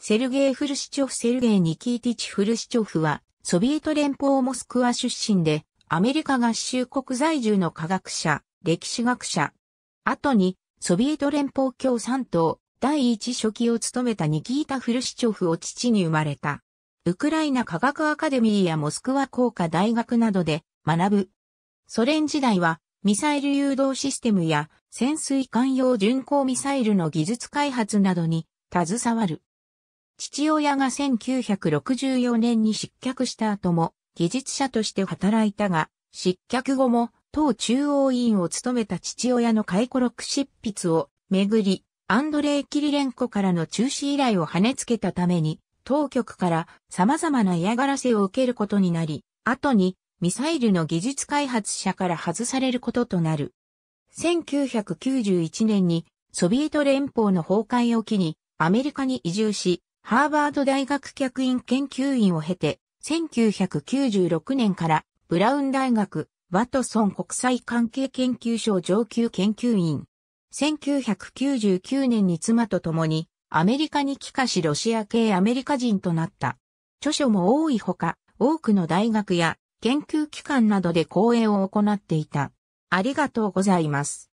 セルゲイ・フルシチョフセルゲイ・ニキーティチ・フルシチョフは、ソビエト連邦モスクワ出身で、アメリカ合衆国在住の科学者、歴史学者。後に、ソビエト連邦共産党第一書記を務めたニキータ・フルシチョフを父に生まれた。ウクライナ科学アカデミーやモスクワ工科大学などで学ぶ。ソ連時代はミサイル誘導システムや潜水艦用巡航ミサイルの技術開発などに携わる。父親が1964年に失脚した後も、技術者として働いたが、失脚後も、党中央委員を務めた父親の回顧録執筆をめぐり、アンドレイ・キリレンコからの中止依頼を跳ねつけたために、当局から様々な嫌がらせを受けることになり、後にミサイルの技術開発者から外されることとなる。1991年にソビエト連邦の崩壊を機にアメリカに移住し、ハーバード大学客員研究員を経て、1996年からブラウン大学ワトソン国際関係研究所上級研究員。1999年に妻と共にアメリカに帰化しロシア系アメリカ人となった。著書も多いほか、多くの大学や研究機関などで講演を行っていた。ありがとうございます。